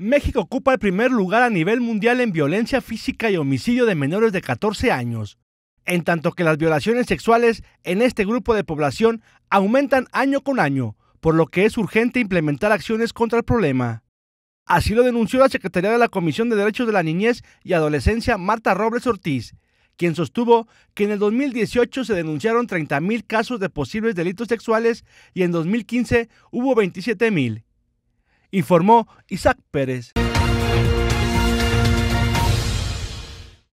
México ocupa el primer lugar a nivel mundial en violencia física y homicidio de menores de 14 años, en tanto que las violaciones sexuales en este grupo de población aumentan año con año, por lo que es urgente implementar acciones contra el problema. Así lo denunció la secretaria de la Comisión de Derechos de la Niñez y Adolescencia, Marta Robles Ortiz, quien sostuvo que en el 2018 se denunciaron 30.000 casos de posibles delitos sexuales y en 2015 hubo 27.000 informó Isaac Pérez.